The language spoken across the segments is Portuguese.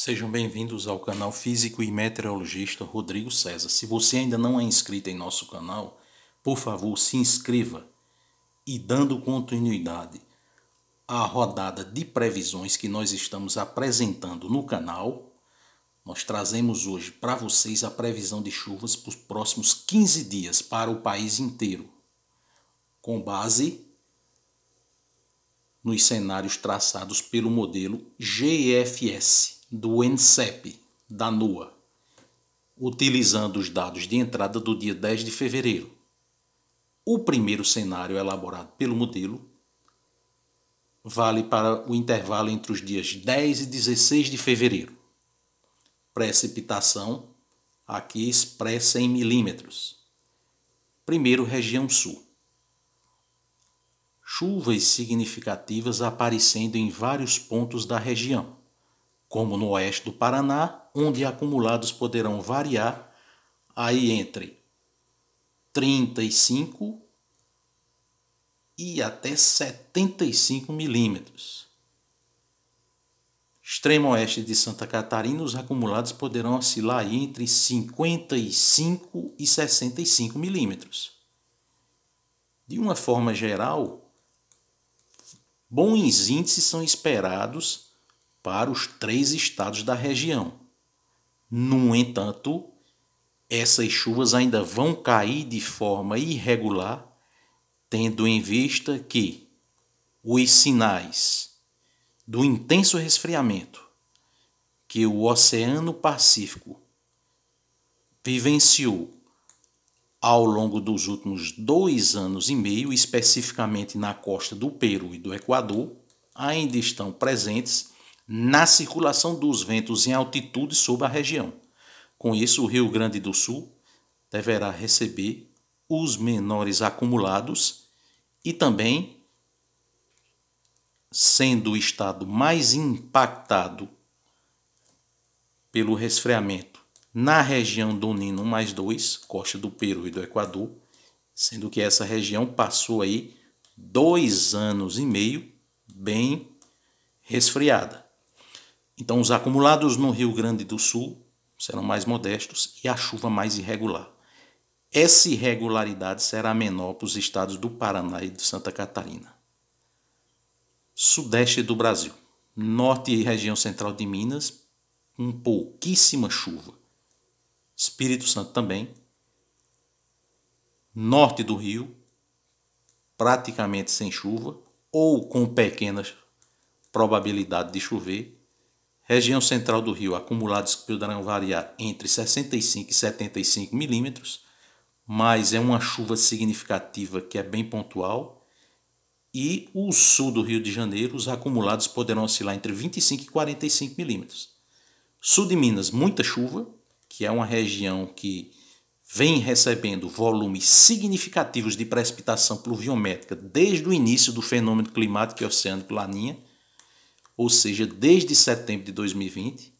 Sejam bem-vindos ao canal Físico e Meteorologista Rodrigo César. Se você ainda não é inscrito em nosso canal, por favor, se inscreva e dando continuidade à rodada de previsões que nós estamos apresentando no canal, nós trazemos hoje para vocês a previsão de chuvas para os próximos 15 dias para o país inteiro, com base nos cenários traçados pelo modelo GFS do Encep da NUA, utilizando os dados de entrada do dia 10 de fevereiro. O primeiro cenário elaborado pelo modelo vale para o intervalo entre os dias 10 e 16 de fevereiro. Precipitação aqui expressa em milímetros. Primeiro, região sul. Chuvas significativas aparecendo em vários pontos da região como no oeste do Paraná, onde acumulados poderão variar aí entre 35 e até 75 milímetros. Extremo oeste de Santa Catarina, os acumulados poderão oscilar aí entre 55 e 65 milímetros. De uma forma geral, bons índices são esperados para os três estados da região. No entanto, essas chuvas ainda vão cair de forma irregular, tendo em vista que os sinais do intenso resfriamento que o Oceano Pacífico vivenciou ao longo dos últimos dois anos e meio, especificamente na costa do Peru e do Equador, ainda estão presentes na circulação dos ventos em altitude sobre a região. Com isso, o Rio Grande do Sul deverá receber os menores acumulados e também, sendo o estado mais impactado pelo resfriamento na região do Nino mais 2, costa do Peru e do Equador, sendo que essa região passou aí dois anos e meio bem resfriada. Então, os acumulados no Rio Grande do Sul serão mais modestos e a chuva mais irregular. Essa irregularidade será menor para os estados do Paraná e de Santa Catarina. Sudeste do Brasil, norte e região central de Minas, com pouquíssima chuva. Espírito Santo também. Norte do Rio, praticamente sem chuva ou com pequenas probabilidade de chover Região central do rio, acumulados poderão variar entre 65 e 75 milímetros, mas é uma chuva significativa que é bem pontual. E o sul do Rio de Janeiro, os acumulados poderão oscilar entre 25 e 45 milímetros. Sul de Minas, muita chuva, que é uma região que vem recebendo volumes significativos de precipitação pluviométrica desde o início do fenômeno climático e oceânico Laninha ou seja, desde setembro de 2020.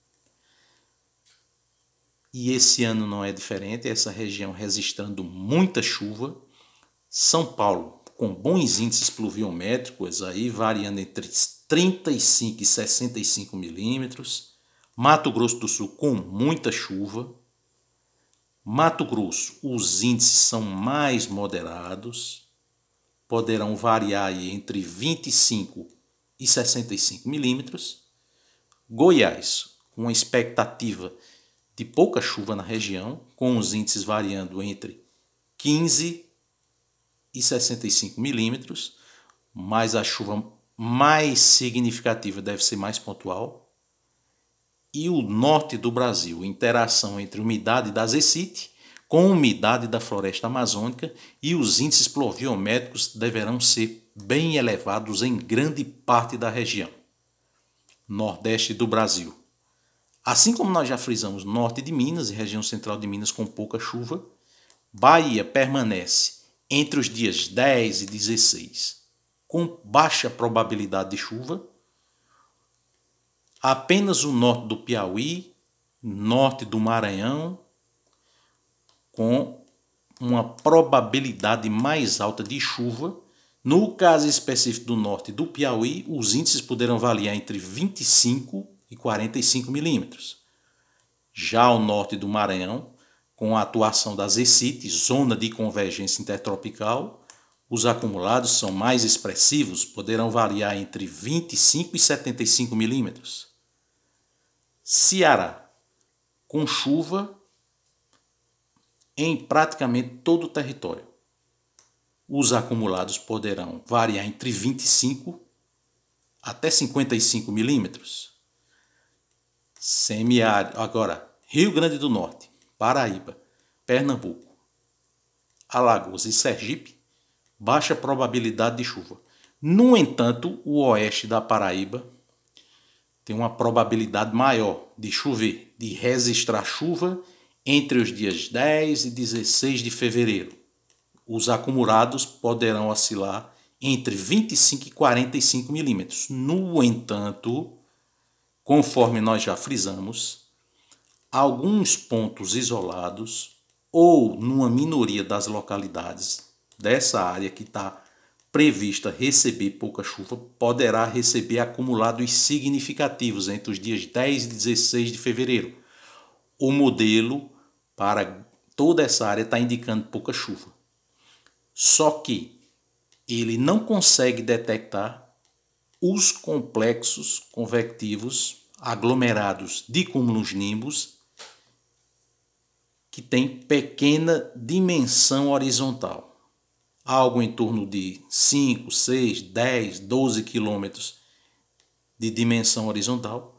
E esse ano não é diferente, essa região registrando muita chuva. São Paulo com bons índices pluviométricos aí variando entre 35 e 65 milímetros. Mato Grosso do Sul com muita chuva. Mato Grosso, os índices são mais moderados, poderão variar entre 25 e 65 milímetros. Goiás, com uma expectativa de pouca chuva na região, com os índices variando entre 15 e 65 milímetros, mas a chuva mais significativa deve ser mais pontual. E o norte do Brasil, interação entre umidade da ECIT com umidade da floresta amazônica e os índices pluviométricos deverão ser bem elevados em grande parte da região nordeste do Brasil. Assim como nós já frisamos norte de Minas e região central de Minas com pouca chuva, Bahia permanece entre os dias 10 e 16 com baixa probabilidade de chuva. Apenas o norte do Piauí, norte do Maranhão, com uma probabilidade mais alta de chuva no caso específico do norte do Piauí, os índices poderão variar entre 25 e 45 milímetros. Já ao norte do Maranhão, com a atuação das ECIT, Zona de Convergência Intertropical, os acumulados são mais expressivos, poderão variar entre 25 e 75 milímetros. Ceará, com chuva em praticamente todo o território os acumulados poderão variar entre 25 até 55 milímetros. Semiárido. Agora, Rio Grande do Norte, Paraíba, Pernambuco, Alagoas e Sergipe, baixa probabilidade de chuva. No entanto, o oeste da Paraíba tem uma probabilidade maior de chover, de registrar chuva entre os dias 10 e 16 de fevereiro os acumulados poderão oscilar entre 25 e 45 milímetros. No entanto, conforme nós já frisamos, alguns pontos isolados ou numa minoria das localidades dessa área que está prevista receber pouca chuva poderá receber acumulados significativos entre os dias 10 e 16 de fevereiro. O modelo para toda essa área está indicando pouca chuva. Só que ele não consegue detectar os complexos convectivos aglomerados de cúmulos nimbos que têm pequena dimensão horizontal, algo em torno de 5, 6, 10, 12 quilômetros de dimensão horizontal,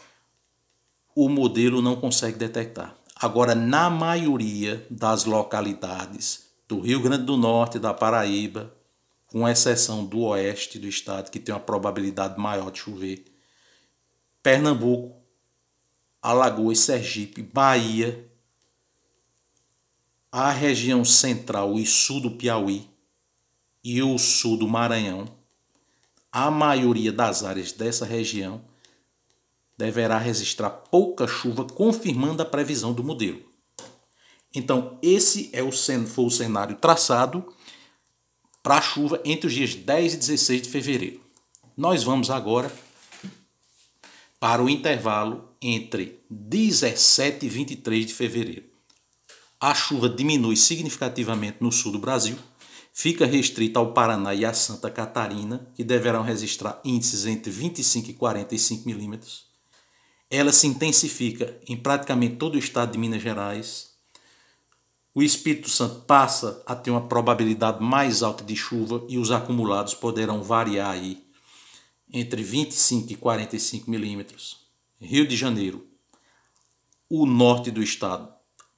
o modelo não consegue detectar. Agora, na maioria das localidades do Rio Grande do Norte, da Paraíba, com exceção do oeste do estado, que tem uma probabilidade maior de chover, Pernambuco, Alagoas, Sergipe, Bahia, a região central e sul do Piauí e o sul do Maranhão, a maioria das áreas dessa região deverá registrar pouca chuva, confirmando a previsão do modelo. Então, esse é o foi o cenário traçado para a chuva entre os dias 10 e 16 de fevereiro. Nós vamos agora para o intervalo entre 17 e 23 de fevereiro. A chuva diminui significativamente no sul do Brasil, fica restrita ao Paraná e à Santa Catarina, que deverão registrar índices entre 25 e 45 milímetros. Ela se intensifica em praticamente todo o estado de Minas Gerais, o Espírito Santo passa a ter uma probabilidade mais alta de chuva e os acumulados poderão variar aí entre 25 e 45 milímetros. Rio de Janeiro, o norte do estado,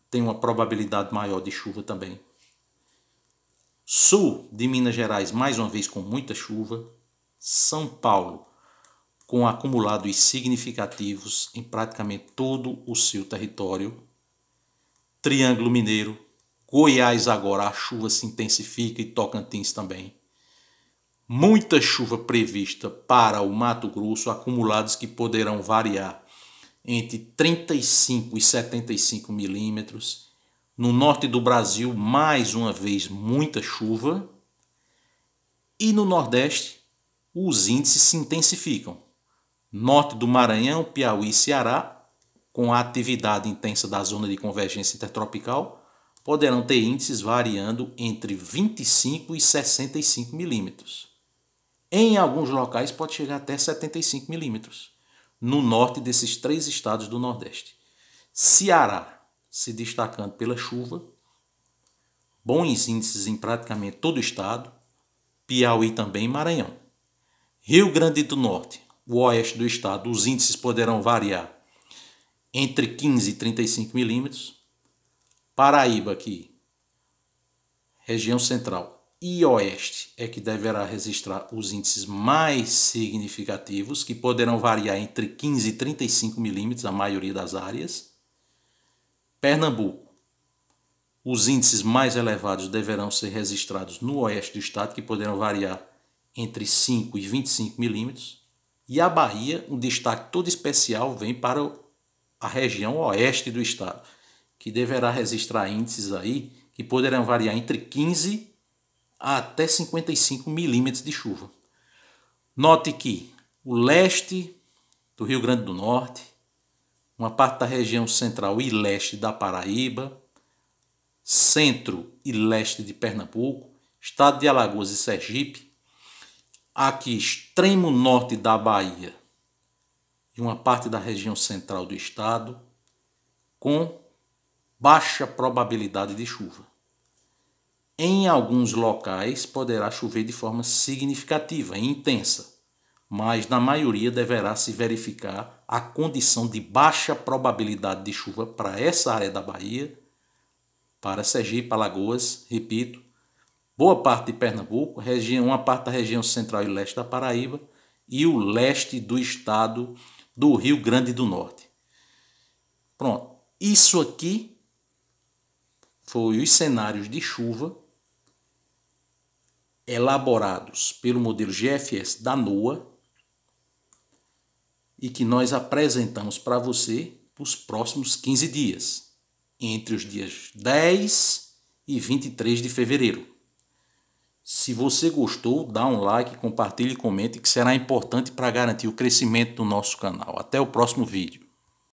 tem uma probabilidade maior de chuva também. Sul de Minas Gerais, mais uma vez com muita chuva. São Paulo, com acumulados significativos em praticamente todo o seu território Triângulo Mineiro, Goiás agora a chuva se intensifica e Tocantins também. Muita chuva prevista para o Mato Grosso, acumulados que poderão variar entre 35 e 75 milímetros. No norte do Brasil, mais uma vez, muita chuva. E no Nordeste, os índices se intensificam. Norte do Maranhão, Piauí e Ceará, com a atividade intensa da zona de convergência intertropical, poderão ter índices variando entre 25 e 65 milímetros. Em alguns locais pode chegar até 75 milímetros, no norte desses três estados do Nordeste. Ceará se destacando pela chuva, bons índices em praticamente todo o estado, Piauí também e Maranhão. Rio Grande do Norte, o oeste do estado, os índices poderão variar entre 15 e 35 milímetros. Paraíba aqui, região central e oeste é que deverá registrar os índices mais significativos, que poderão variar entre 15 e 35 milímetros, a maioria das áreas. Pernambuco, os índices mais elevados deverão ser registrados no oeste do estado, que poderão variar entre 5 e 25 milímetros. E a Bahia, um destaque todo especial, vem para a região oeste do estado, que deverá registrar índices aí que poderão variar entre 15 a até 55 milímetros de chuva. Note que o leste do Rio Grande do Norte, uma parte da região central e leste da Paraíba, centro e leste de Pernambuco, estado de Alagoas e Sergipe, aqui extremo norte da Bahia e uma parte da região central do estado com baixa probabilidade de chuva. Em alguns locais poderá chover de forma significativa e intensa, mas na maioria deverá se verificar a condição de baixa probabilidade de chuva para essa área da Bahia, para Sergipe, Alagoas, repito, boa parte de Pernambuco, região, uma parte da região central e leste da Paraíba e o leste do estado do Rio Grande do Norte. Pronto, isso aqui foi os cenários de chuva elaborados pelo modelo GFS da NOAA e que nós apresentamos para você os próximos 15 dias, entre os dias 10 e 23 de fevereiro. Se você gostou, dá um like, compartilhe e comente que será importante para garantir o crescimento do nosso canal. Até o próximo vídeo.